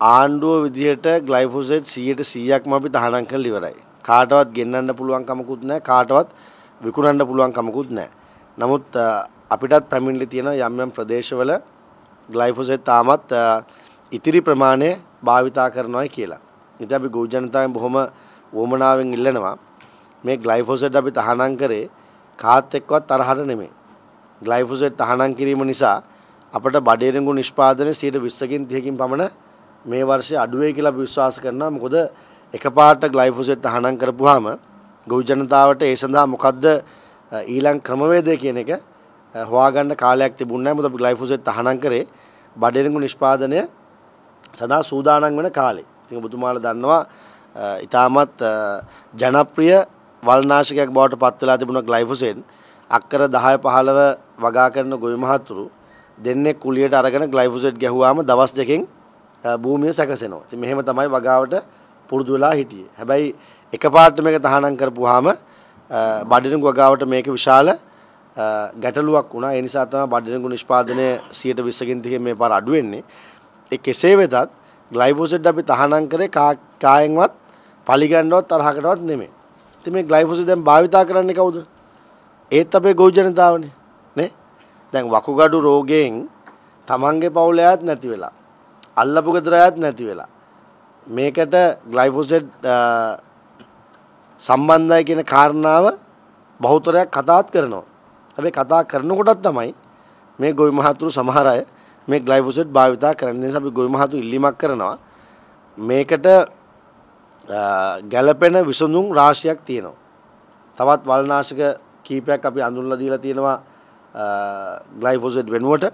ආණ්ඩුව විදිහට ග්ලයිෆෝසේට් 100%ක්ම අපි තහනම් කරලා ඉවරයි. කාටවත් ගෙන්නන්න පුළුවන් කමකුත් නැහැ. කාටවත් විකුණන්න පුළුවන් කමකුත් නැහැ. නමුත් අපිටත් පැමිණිලි තියෙන යම් යම් ප්‍රදේශවල ග්ලයිෆෝසේට් තාමත් ඉතිරි ප්‍රමාණය භාවිතා කරනවායි කියලා. ඉතින් අපි ගොවි ජනතාවෙන් බොහොම වොමනාවෙන් ඉල්ලනවා මේ ග්ලයිෆෝසේට් අපි තහනම් කරේ කාත් එක්කවත් තරහට නෙමෙයි. ග්ලයිෆෝසේට් තහනම් කිරීම නිසා අපට බඩේරඟු නිෂ්පාදනය 120කින් 30කින් පමණ මේ වර්ෂය අඩුවේ කියලා විශ්වාස කරනවා මොකද එකපාරට ග්ලයිෆොසේට් තහනම් කරපුවාම ගොවි ජනතාවට ඒ සඳහා මොකද්ද ඊළඟ ක්‍රමවේදය කියන එක හොයාගන්න කාලයක් තිබුණේ නැහැ මොකද අපි ග්ලයිෆොසේට් තහනම් කරේ බඩේරඟු නිෂ්පාදනය සඳහා සූදානම් වෙන කාලේ. ඉතින් ඔබතුමාලා දන්නවා ඉතාමත් ජනප්‍රිය වල්නාශකයක් බවට පත් වෙලා තිබුණ ග්ලයිෆොසේට් අක්කර 10 15 වගා කරන ගොවි මහතුරු දෙන්නේ කුලියට අරගෙන ග්ලයිෆොසේට් ගැහුවාම දවස් දෙකෙන් භූමිය සැකසෙනවා. ඉතින් මෙහෙම තමයි වගාවට පුරුදු වෙලා හිටියේ. හැබැයි එකපාරට මේක තහනම් කරපුවාම බඩිරංගු වගාවට මේක විශාල ගැටලුවක් වුණා. ඒ නිසා තමයි බඩිරංගු නිෂ්පාදනය 120කින් දිගේ මේ පාර අඩු වෙන්නේ. ඒ කෙසේ වෙතත් ග්ලයිෆෝසේට් අපි තහනම් කරේ කායෙන්වත් පලිගන්නවත් තරහකටවත් නෙමෙයි. ඉතින් මේ ග්ලයිෆෝසේට් දැන් භාවිතා කරන්නේ කවුද? ඒත් අපේ ගොවි ජනතාවනේ. නේ? දැන් වකුගඩු රෝගයෙන් තමන්ගේ පවුල ඈත් නැති වෙලා අල්ලපු ගෙදරයත් නැති වෙලා. මේකට ග්ලයිෆෝසෙට් සම්බන්ධයි කියන කාරණාව බහුතරයක් කතාත් කරනවා. හැබැයි කතා කරනකොටත් තමයි මේ ගොවි මහතුරු සමහර අය මේ ග්ලයිෆෝසෙට් භාවිතා කරන නිසා අපි ගොවි මහතු ඉල්ලීමක් කරනවා. මේකට ගැළපෙන විසඳුම් රාශියක් තියෙනවා. තවත් වල්නාශක කීපයක් අපි අඳුන්ලා දීලා තියෙනවා ග්ලයිෆෝසෙට් වෙනුවට